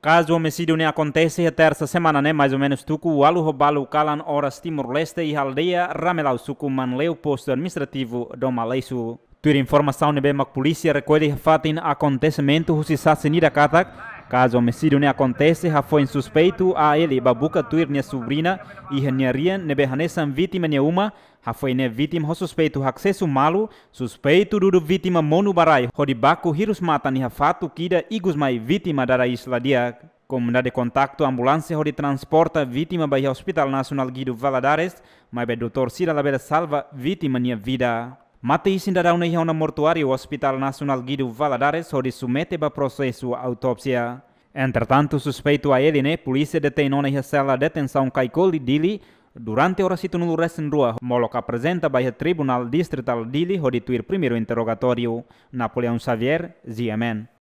Caso o homicídio não acontece, a terça semana, né? Mais ou menos, tuco, alu robalu calan horas Timor-Leste e aldeia Ramelau suco manleu posto administrativo do Malaisu. Tua informação, né? Bem, a polícia recolhe fatin acontecimento, se assassinira katak, Caso o homicídio não aconteça, foi suspeito a ele babuca tuir minha sobrina e renharian neberhanesan vítima nenhuma, ha foi ne vítima ho suspeito accesso malu, suspeito do vítima monu barai, hodibaku hirus mata ni fato kida igus mai vítima da isla dia. Comunidade de contato ambulância hori transporta vítima para o Hospital Nacional Guido Valadares, mas be doutor Cira Labela salva vítima nia vida. Matei cidadão na mortuário Hospital Nacional Guido Valadares, onde submete para processo autópsia. Entretanto, a ele, né? polícia deteinou na cela detenção Caicoli e Dili, Durante ora situ nulu resen rua, Moloc apresenta baia Tribunal Distrital Dili, tuir primeiro interrogatório. Napoleão Xavier, Ziemen.